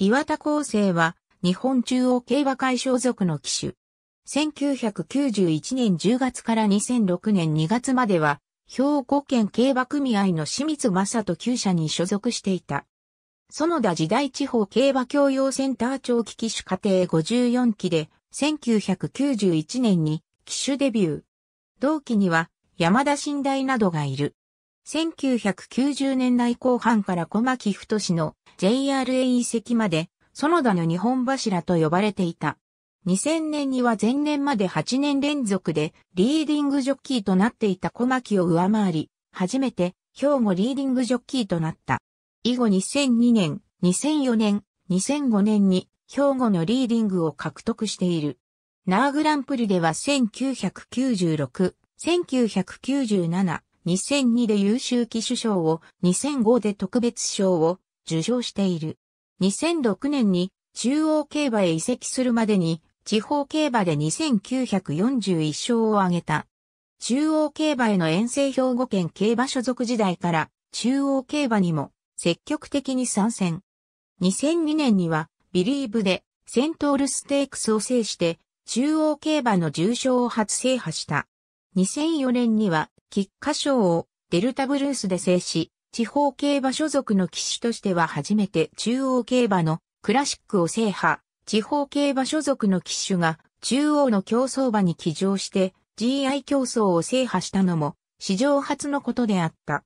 岩田厚生は、日本中央競馬会所属の騎手。1991年10月から2006年2月までは、兵庫県競馬組合の清水正人厩舎に所属していた。園田時代地方競馬教養センター長期騎手課程54期で、1991年に騎手デビュー。同期には山田信大などがいる。1990年代後半から小牧太市の JRA 遺跡まで、園田の日本柱と呼ばれていた。2000年には前年まで8年連続でリーディングジョッキーとなっていた小牧を上回り、初めて兵庫リーディングジョッキーとなった。以後2002年、2004年、2005年に兵庫のリーディングを獲得している。ナーグランプリでは1996、1997、2002で優秀騎手賞を、2005で特別賞を受賞している。2006年に中央競馬へ移籍するまでに、地方競馬で2941勝を挙げた。中央競馬への遠征兵庫県競馬所属時代から中央競馬にも積極的に参戦。2002年にはビリーブでセントールステークスを制して中央競馬の重賞を初制覇した。2004年には菊花賞をデルタブルースで制し、地方競馬所属の騎手としては初めて中央競馬のクラシックを制覇、地方競馬所属の騎手が中央の競走馬に騎乗して GI 競争を制覇したのも史上初のことであった。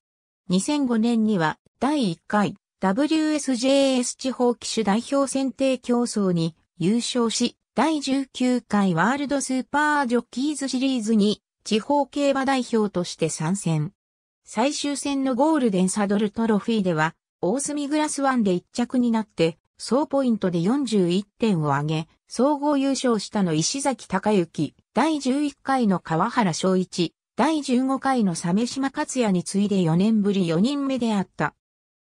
2005年には第1回 WSJS 地方騎手代表選定競争に優勝し、第19回ワールドスーパージョッキーズシリーズに地方競馬代表として参戦。最終戦のゴールデンサドルトロフィーでは、大隅グラスワンで一着になって、総ポイントで41点を挙げ、総合優勝したの石崎隆之、第11回の川原昭一、第15回の鮫島克也に次いで4年ぶり4人目であった。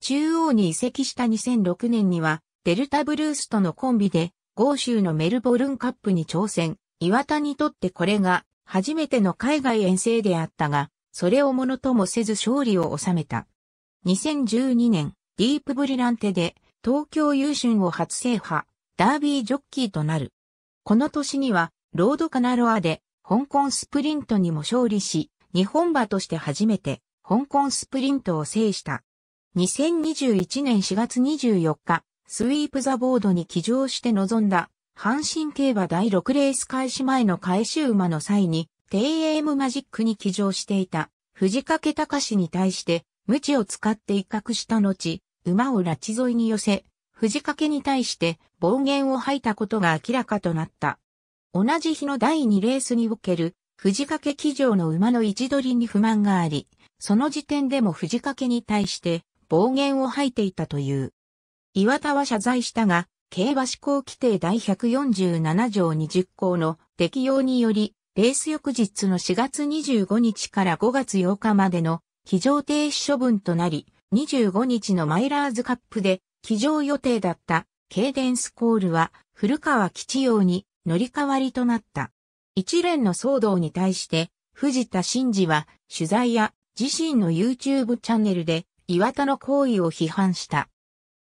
中央に移籍した2006年には、デルタブルースとのコンビで、豪州のメルボルンカップに挑戦。岩田にとってこれが初めての海外遠征であったが、それをものともせず勝利を収めた。2012年、ディープブリランテで東京優春を初制覇、ダービージョッキーとなる。この年には、ロードカナロアで香港スプリントにも勝利し、日本馬として初めて香港スプリントを制した。2021年4月24日、スイープザボードに騎乗して臨んだ阪神競馬第6レース開始前の開始馬の際に、低ームマジックに騎乗していた、藤掛隆に対して、無を使って威嚇した後、馬を拉致沿いに寄せ、藤掛に対して暴言を吐いたことが明らかとなった。同じ日の第2レースにおける、藤掛騎乗の馬の位置取りに不満があり、その時点でも藤掛に対して暴言を吐いていたという。岩田は謝罪したが、競馬施行規定第147条20項の適用により、レース翌日の4月25日から5月8日までの非乗停止処分となり、25日のマイラーズカップで騎乗予定だったケイデンスコールは古川吉陽に乗り換わりとなった。一連の騒動に対して藤田真嗣は取材や自身の YouTube チャンネルで岩田の行為を批判した。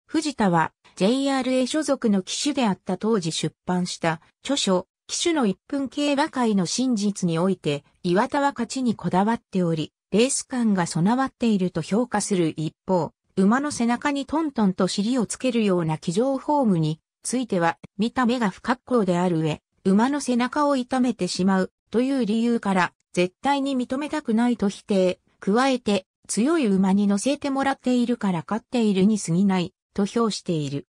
藤田は JRA 所属の騎手であった当時出版した著書、騎手の一分競馬会の真実において、岩田は勝ちにこだわっており、レース感が備わっていると評価する一方、馬の背中にトントンと尻をつけるような騎乗フォームについては、見た目が不格好である上、馬の背中を痛めてしまうという理由から、絶対に認めたくないと否定。加えて、強い馬に乗せてもらっているから勝っているに過ぎない、と評している。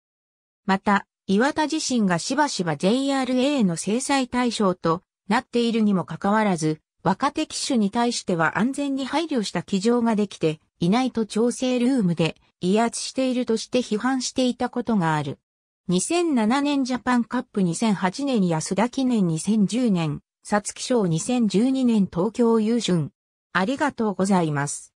また、岩田自身がしばしば JRA の制裁対象となっているにもかかわらず、若手機種に対しては安全に配慮した機乗ができていないと調整ルームで威圧しているとして批判していたことがある。2007年ジャパンカップ2008年安田記念2010年、皐月賞2012年東京優春。ありがとうございます。